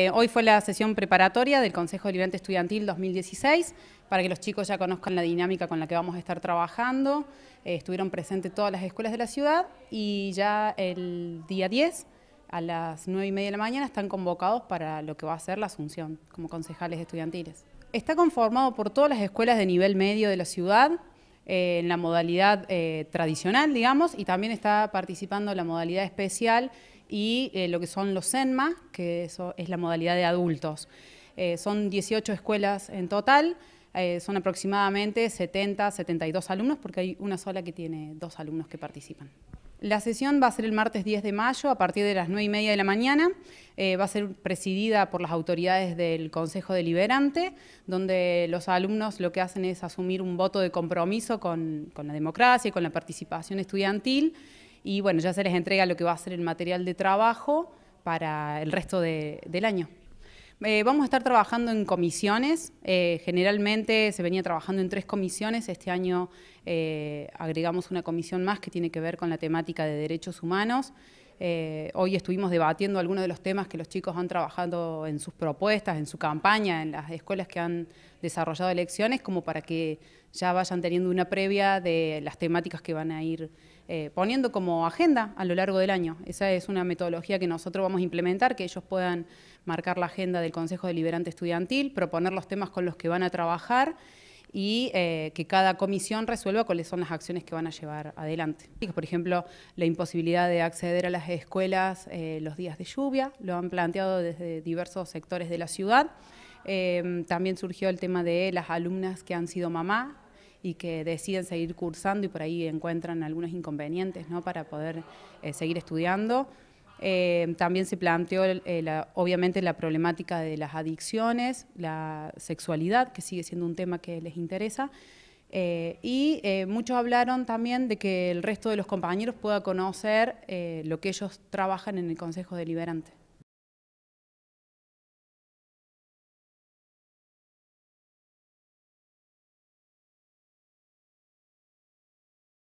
Eh, hoy fue la sesión preparatoria del Consejo Deliberante Estudiantil 2016, para que los chicos ya conozcan la dinámica con la que vamos a estar trabajando. Eh, estuvieron presentes todas las escuelas de la ciudad y ya el día 10, a las 9 y media de la mañana, están convocados para lo que va a ser la asunción como concejales estudiantiles. Está conformado por todas las escuelas de nivel medio de la ciudad, eh, en la modalidad tradicional, digamos, y también está participando la modalidad especial y eh, lo que son los SENMA, que eso es la modalidad de adultos. Eh, son 18 escuelas en total, eh, son aproximadamente 70, 72 alumnos, porque hay una sola que tiene dos alumnos que participan. La sesión va a ser el martes 10 de mayo a partir de las 9 y media de la mañana. va a ser presidida por las autoridades del Consejo Deliberante, donde los alumnos lo que hacen es asumir un voto de compromiso con, con la democracia y con la participación estudiantil y bueno, ya se les entrega lo que va a ser el material de trabajo para el resto del año. Eh, vamos a estar trabajando en comisiones. Eh, generalmente se venía trabajando en tres comisiones. Este año eh, agregamos una comisión más que tiene que ver con la temática de derechos humanos. Eh, hoy estuvimos debatiendo algunos de los temas que los chicos han trabajado en sus propuestas, en su campaña, en las escuelas que han desarrollado elecciones, como para que ya vayan teniendo una previa de las temáticas que van a ir eh, poniendo como agenda a lo largo del año. Esa es una metodología que nosotros vamos a implementar, que ellos puedan marcar la agenda del Consejo Deliberante Estudiantil, proponer los temas con los que van a trabajar y eh, que cada comisión resuelva cuáles son las acciones que van a llevar adelante. Por ejemplo, la imposibilidad de acceder a las escuelas eh, los días de lluvia, lo han planteado desde diversos sectores de la ciudad. Eh, también surgió el tema de las alumnas que han sido mamá y que deciden seguir cursando y por ahí encuentran algunos inconvenientes para poder seguir estudiando. Eh, también se planteó, eh, obviamente, la problemática de las adicciones, la sexualidad, que sigue siendo un tema que les interesa. Eh, y muchos hablaron también de que el resto de los compañeros pueda conocer lo que ellos trabajan en el Consejo Deliberante.